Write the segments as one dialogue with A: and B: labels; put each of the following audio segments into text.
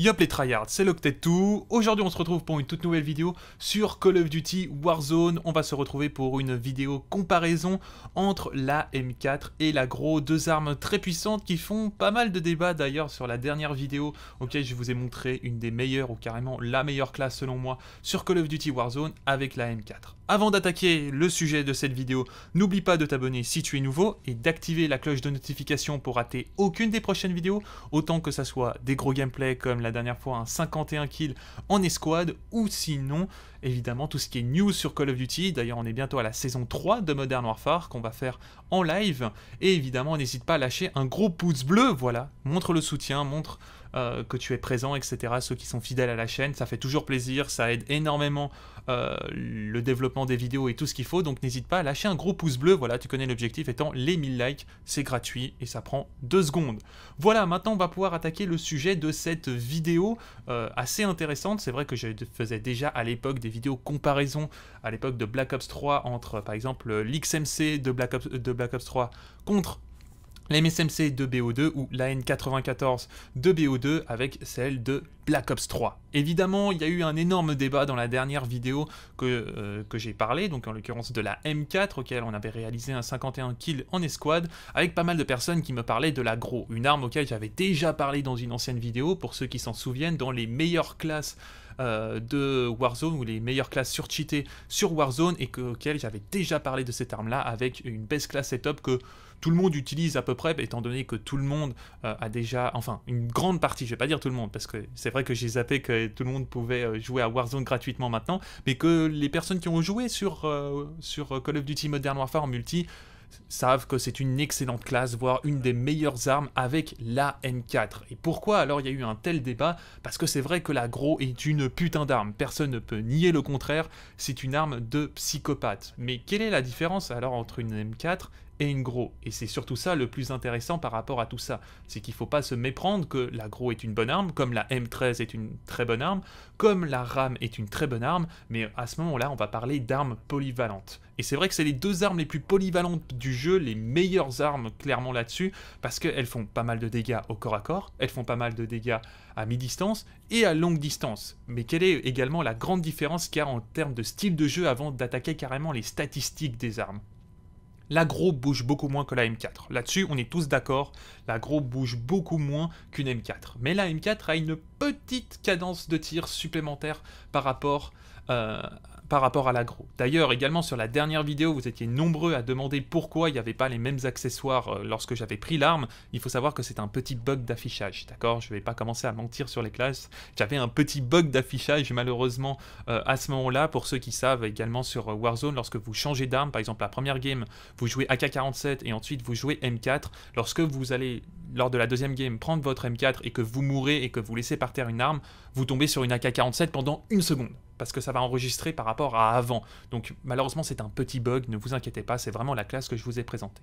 A: Yop les tryhards, c'est tout. Aujourd'hui on se retrouve pour une toute nouvelle vidéo sur Call of Duty Warzone. On va se retrouver pour une vidéo comparaison entre la M4 et la Gros, deux armes très puissantes qui font pas mal de débats d'ailleurs sur la dernière vidéo auquel je vous ai montré une des meilleures ou carrément la meilleure classe selon moi sur Call of Duty Warzone avec la M4. Avant d'attaquer le sujet de cette vidéo, n'oublie pas de t'abonner si tu es nouveau et d'activer la cloche de notification pour rater aucune des prochaines vidéos, autant que ça soit des gros gameplay comme la dernière fois un 51 kills en escouade ou sinon évidemment tout ce qui est news sur Call of Duty. D'ailleurs on est bientôt à la saison 3 de Modern Warfare qu'on va faire en live et évidemment n'hésite pas à lâcher un gros pouce bleu, voilà, montre le soutien, montre euh, que tu es présent, etc. Ceux qui sont fidèles à la chaîne, ça fait toujours plaisir, ça aide énormément euh, le développement des vidéos et tout ce qu'il faut. Donc n'hésite pas à lâcher un gros pouce bleu. Voilà, tu connais l'objectif étant les 1000 likes, c'est gratuit et ça prend deux secondes. Voilà, maintenant on va pouvoir attaquer le sujet de cette vidéo euh, assez intéressante. C'est vrai que je faisais déjà à l'époque des vidéos comparaison à l'époque de Black Ops 3 entre par exemple l'XMC de Black Ops, de Black Ops 3 contre la MSMC de BO2 ou la N94 de BO2 avec celle de Black Ops 3. Évidemment, il y a eu un énorme débat dans la dernière vidéo que, euh, que j'ai parlé, donc en l'occurrence de la M4, auquel on avait réalisé un 51 kill en escouade, avec pas mal de personnes qui me parlaient de la Gro, une arme auquel j'avais déjà parlé dans une ancienne vidéo, pour ceux qui s'en souviennent, dans les meilleures classes euh, de Warzone ou les meilleures classes surcheatées sur Warzone et que, auxquelles j'avais déjà parlé de cette arme là avec une base class setup que tout le monde utilise à peu près, bah, étant donné que tout le monde euh, a déjà, enfin, une grande partie, je vais pas dire tout le monde, parce que c'est vrai que j'ai zappé que tout le monde pouvait euh, jouer à Warzone gratuitement maintenant, mais que les personnes qui ont joué sur, sur Call of Duty Modern Warfare en multi savent que c'est une excellente classe, voire une des meilleures armes avec la M4. Et pourquoi alors il y a eu un tel débat Parce que c'est vrai que la Gros est une putain d'arme, personne ne peut nier le contraire, c'est une arme de psychopathe. Mais quelle est la différence alors entre une M4 et une gros. Et c'est surtout ça le plus intéressant par rapport à tout ça. C'est qu'il ne faut pas se méprendre que la gros est une bonne arme, comme la M13 est une très bonne arme, comme la RAM est une très bonne arme, mais à ce moment-là, on va parler d'armes polyvalentes. Et c'est vrai que c'est les deux armes les plus polyvalentes du jeu, les meilleures armes clairement là-dessus, parce qu'elles font pas mal de dégâts au corps à corps, elles font pas mal de dégâts à mi-distance et à longue distance. Mais quelle est également la grande différence qu'il y a en termes de style de jeu avant d'attaquer carrément les statistiques des armes L'agro bouge beaucoup moins que la M4. Là-dessus, on est tous d'accord, la gros bouge beaucoup moins qu'une M4. Mais la M4 a une petite cadence de tir supplémentaire par rapport euh, par rapport à l'agro. D'ailleurs, également sur la dernière vidéo, vous étiez nombreux à demander pourquoi il n'y avait pas les mêmes accessoires euh, lorsque j'avais pris l'arme. Il faut savoir que c'est un petit bug d'affichage, d'accord Je ne vais pas commencer à mentir sur les classes. J'avais un petit bug d'affichage, malheureusement, euh, à ce moment-là. Pour ceux qui savent, également sur Warzone, lorsque vous changez d'arme, par exemple, la première game, vous jouez AK-47 et ensuite vous jouez M4. Lorsque vous allez, lors de la deuxième game, prendre votre M4 et que vous mourrez et que vous laissez par terre une arme, vous tombez sur une AK-47 pendant une seconde, parce que ça va enregistrer par rapport à avant. Donc malheureusement c'est un petit bug, ne vous inquiétez pas, c'est vraiment la classe que je vous ai présentée.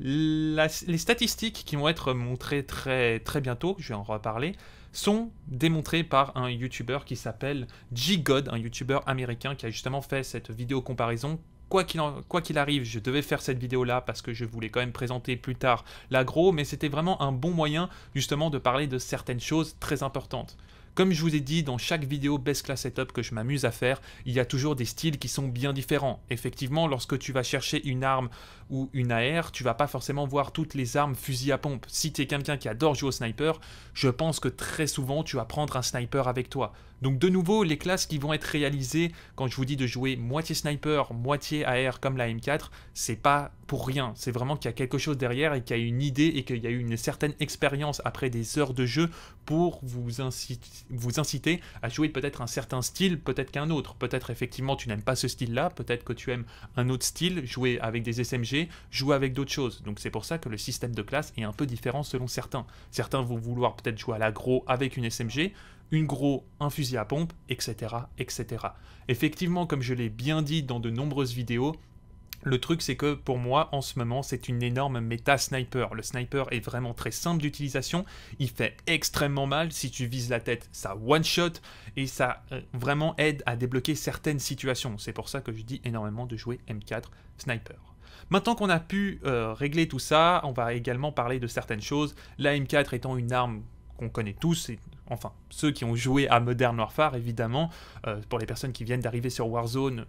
A: les statistiques qui vont être montrées très, très bientôt, je vais en reparler, sont démontrées par un youtubeur qui s'appelle G-God, un youtubeur américain qui a justement fait cette vidéo comparaison quoi qu'il qu'il arrive, je devais faire cette vidéo-là parce que je voulais quand même présenter plus tard l'agro, mais c'était vraiment un bon moyen justement de parler de certaines choses très importantes. Comme je vous ai dit, dans chaque vidéo Best Class Setup que je m'amuse à faire, il y a toujours des styles qui sont bien différents. Effectivement, lorsque tu vas chercher une arme ou une AR, tu vas pas forcément voir toutes les armes fusil à pompe. Si tu es quelqu'un qui adore jouer au sniper, je pense que très souvent tu vas prendre un sniper avec toi. Donc de nouveau, les classes qui vont être réalisées quand je vous dis de jouer moitié sniper, moitié AR comme la M4, c'est pas pour rien. C'est vraiment qu'il y a quelque chose derrière et qu'il y a une idée et qu'il y a eu une certaine expérience après des heures de jeu pour vous, inciter, à jouer peut-être un certain style, peut-être qu'un autre. Peut-être effectivement tu n'aimes pas ce style-là, peut-être que tu aimes un autre style, jouer avec des SMG, jouer avec d'autres choses. Donc c'est pour ça que le système de classe est un peu différent selon certains. Certains vont vouloir peut-être jouer à l'agro avec une SMG, une gros, un fusil à pompe, etc., etc. Effectivement, comme je l'ai bien dit dans de nombreuses vidéos, le truc, c'est que pour moi, en ce moment, c'est une énorme méta sniper. Le sniper est vraiment très simple d'utilisation. Il fait extrêmement mal. Si tu vises la tête, ça one shot et ça euh, vraiment aide à débloquer certaines situations. C'est pour ça que je dis énormément de jouer M4 sniper. Maintenant qu'on a pu euh, régler tout ça, on va également parler de certaines choses. La M4 étant une arme qu'on connaît tous, et enfin ceux qui ont joué à Modern Warfare évidemment, euh, pour les personnes qui viennent d'arriver sur Warzone,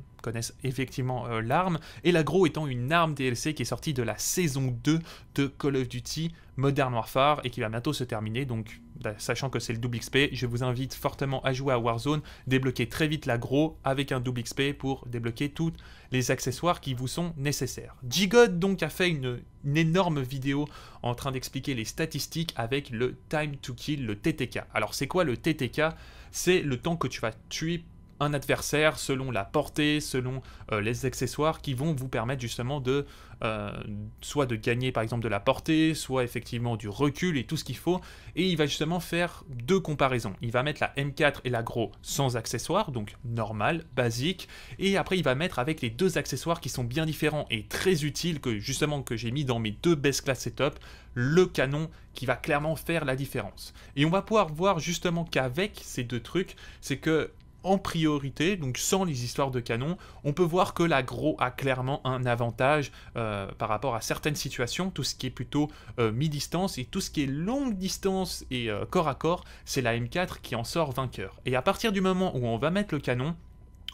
A: effectivement euh, l'arme, et l'agro étant une arme DLC qui est sortie de la saison 2 de Call of Duty Modern Warfare et qui va bientôt se terminer, donc bah, sachant que c'est le double XP, je vous invite fortement à jouer à Warzone, débloquer très vite l'agro avec un double XP pour débloquer tous les accessoires qui vous sont nécessaires. Jigod donc a fait une énorme vidéo en train d'expliquer les statistiques avec le time to kill, le TTK. Alors c'est quoi le TTK C'est le temps que tu vas tuer un adversaire, selon la portée, selon euh, les accessoires qui vont vous permettre justement de euh, soit de gagner par exemple de la portée, soit effectivement du recul et tout ce qu'il faut. Et il va justement faire deux comparaisons. Il va mettre la M4 et la gros sans accessoires, donc normal, basique. Et après il va mettre avec les deux accessoires qui sont bien différents et très utiles que justement que j'ai mis dans mes deux best class setup, le canon qui va clairement faire la différence. Et on va pouvoir voir justement qu'avec ces deux trucs, c'est que en priorité, donc sans les histoires de canon, on peut voir que l'agro a clairement un avantage euh, par rapport à certaines situations, tout ce qui est plutôt euh, mi-distance et tout ce qui est longue distance et euh, corps à corps, c'est la M4 qui en sort vainqueur. Et à partir du moment où on va mettre le canon,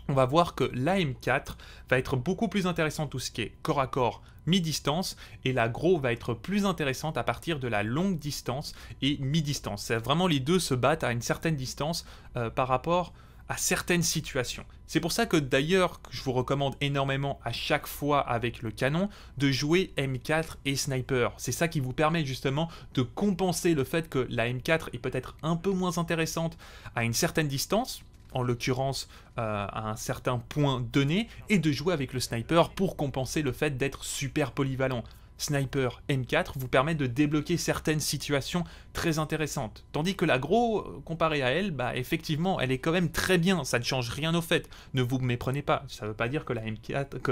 A: on va voir que la m 4 va être beaucoup plus intéressante tout ce qui est corps à corps mi-distance et la l'agro va être plus intéressante à partir de la longue distance et mi-distance. C'est vraiment les deux se battent à une certaine distance par rapport à certaines situations. C'est pour ça que d'ailleurs, je vous recommande énormément à chaque fois avec le canon de jouer M4 et sniper. C'est ça qui vous permet justement de compenser le fait que la M4 est peut-être un peu moins intéressante à une certaine distance, en l'occurrence euh, à un certain point donné, et de jouer avec le sniper pour compenser le fait d'être super polyvalent sniper M4 vous permet de débloquer certaines situations très intéressantes. Tandis que la l'agro, euh, comparé à elle, bah effectivement, elle est quand même très bien, ça ne change rien au fait. Ne vous méprenez pas, ça ne veut pas dire que la M4, que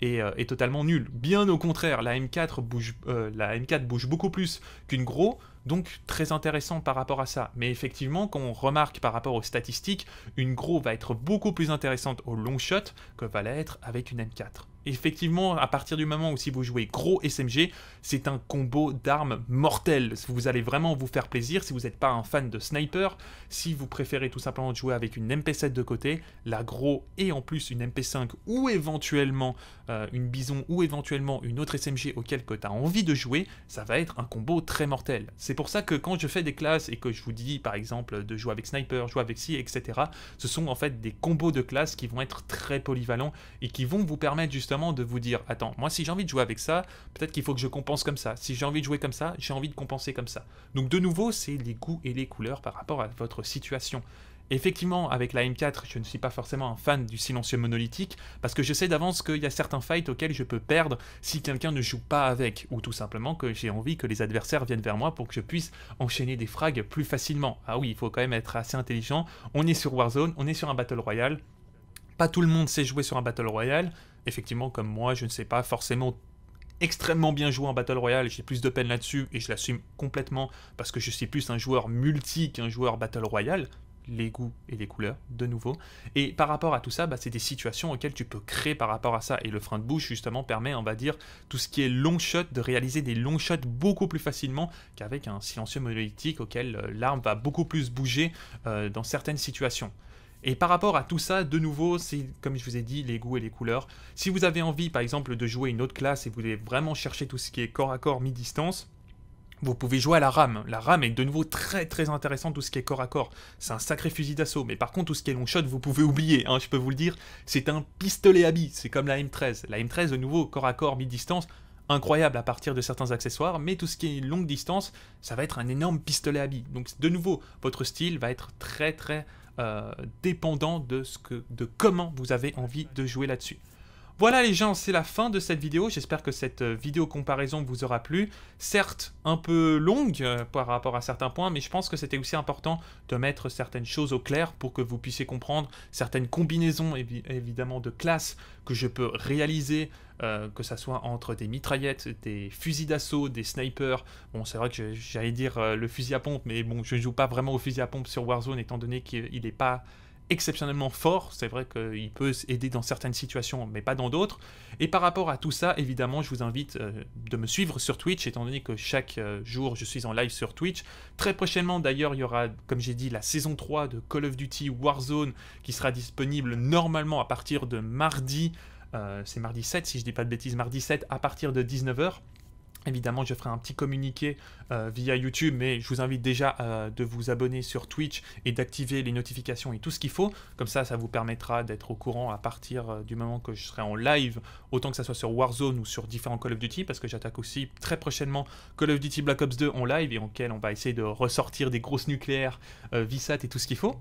A: est, euh, est, totalement nulle. Bien au contraire, la M4 bouge, euh, la M4 bouge beaucoup plus qu'une Gro, donc très intéressant par rapport à ça. Mais effectivement, quand on remarque par rapport aux statistiques, une Gro va être beaucoup plus intéressante au long shot que va l'être avec une M4 effectivement, à partir du moment où si vous jouez gros SMG, c'est un combo d'armes mortelles, Vous allez vraiment vous faire plaisir si vous n'êtes pas un fan de sniper. Si vous préférez tout simplement jouer avec une MP7 de côté, la gros et en plus une MP5 ou éventuellement euh, une bison ou éventuellement une autre SMG auquel que tu as envie de jouer, ça va être un combo très mortel. C'est pour ça que quand je fais des classes et que je vous dis par exemple de jouer avec sniper, jouer avec si, etc., ce sont en fait des combos de classes qui vont être très polyvalents et qui vont vous permettre justement de vous dire, attends, moi si j'ai envie de jouer avec ça, peut-être qu'il faut que je compense comme ça. Si j'ai envie de jouer comme ça, j'ai envie de compenser comme ça. Donc de nouveau, c'est les goûts et les couleurs par rapport à votre situation. Effectivement, avec la M4, je ne suis pas forcément un fan du silencieux monolithique, parce que je sais d'avance qu'il y a certains fights auxquels je peux perdre si quelqu'un ne joue pas avec, ou tout simplement que j'ai envie que les adversaires viennent vers moi pour que je puisse enchaîner des frags plus facilement. Ah oui, il faut quand même être assez intelligent, on est sur Warzone, on est sur un Battle Royale, pas tout le monde sait jouer sur un Battle Royale, effectivement, comme moi, je ne sais pas forcément extrêmement bien jouer en Battle Royale, j'ai plus de peine là-dessus et je l'assume complètement parce que je suis plus un joueur multi qu'un joueur Battle Royale, les goûts et les couleurs, de nouveau. Et par rapport à tout ça, bah, c'est des situations auxquelles tu peux créer par rapport à ça. Et le frein de bouche, justement, permet, on va dire, tout ce qui est long shot, de réaliser des long shots beaucoup plus facilement qu'avec un silencieux monolithique auquel euh, l'arme va beaucoup plus bouger euh, dans certaines situations. Et par rapport à tout ça, de nouveau, c'est comme je vous ai dit, les goûts et les couleurs. Si vous avez envie, par exemple, de jouer une autre classe et vous voulez vraiment chercher tout ce qui est corps à corps, mi-distance, vous pouvez jouer à la rame. La rame est de nouveau très très intéressante, tout ce qui est corps à corps. C'est un sacré fusil d'assaut. Mais par contre, tout ce qui est long shot, vous pouvez oublier, hein, je peux vous le dire. C'est un pistolet à billes, c'est comme la M13. La M13, de nouveau, corps à corps, mi-distance, incroyable à partir de certains accessoires, mais tout ce qui est longue distance, ça va être un énorme pistolet à billes. Donc de nouveau, votre style va être très très euh, dépendant de, ce que, de comment vous avez envie de jouer là-dessus. Voilà les gens, c'est la fin de cette vidéo. J'espère que cette euh, vidéo comparaison vous aura plu. Certes, un peu longue euh, par rapport à certains points, mais je pense que c'était aussi important de mettre certaines choses au clair pour que vous puissiez comprendre certaines combinaisons évidemment de classes que je peux réaliser, euh, que ça soit entre des mitraillettes, des fusils d'assaut, des snipers. Bon, c'est vrai que j'allais dire le fusil à pompe, mais bon, je ne joue pas vraiment au fusil à pompe sur Warzone étant donné qu'il n'est pas exceptionnellement fort. C'est vrai qu'il peut aider dans certaines situations, mais pas dans d'autres. Et par rapport à tout ça, évidemment, je vous invite euh, de me suivre sur Twitch, étant donné que chaque euh, jour, je suis en live sur Twitch. Très prochainement, d'ailleurs, il y aura, comme j'ai dit, la saison 3 de Call of Duty Warzone qui sera disponible normalement à partir de mardi. Euh, c'est mardi 7, si je dis pas de bêtises, mardi 7 à partir de 19h. Évidemment, je ferai un petit communiqué euh, via YouTube, mais je vous invite déjà euh, de vous abonner sur Twitch et d'activer les notifications et tout ce qu'il faut. Comme ça, ça vous permettra d'être au courant à partir euh, du moment que je serai en live, autant que ça soit sur Warzone ou sur différents Call of Duty, parce que j'attaque aussi très prochainement Call of Duty Black Ops 2 en live et auquel on va essayer de ressortir des grosses nucléaires, VISAT et tout ce qu'il faut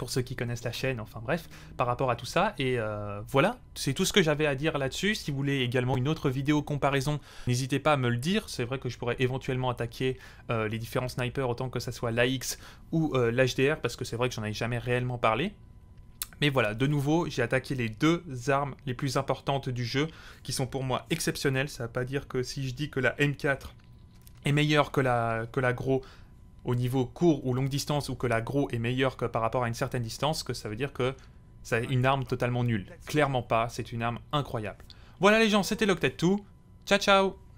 A: pour ceux qui connaissent la chaîne, enfin bref, par rapport à tout ça. Et euh, voilà, c'est tout ce que j'avais à dire là-dessus. Si vous voulez également une autre vidéo comparaison, n'hésitez pas à me le dire. C'est vrai que je pourrais éventuellement attaquer euh, les différents snipers, autant que ça soit l'AX ou euh, l'HDR, parce que c'est vrai que j'en ai jamais réellement parlé. Mais voilà, de nouveau, j'ai attaqué les deux armes les plus importantes du jeu, qui sont pour moi exceptionnelles. Ça ne veut pas dire que si je dis que la M4 est meilleure que la, que la gros, au niveau court ou longue distance ou que la gros est meilleur que par rapport à une certaine distance, que ça veut dire que c'est une arme totalement nulle. Clairement pas, c'est une arme incroyable. Voilà les gens, c'était Loctet Ciao ciao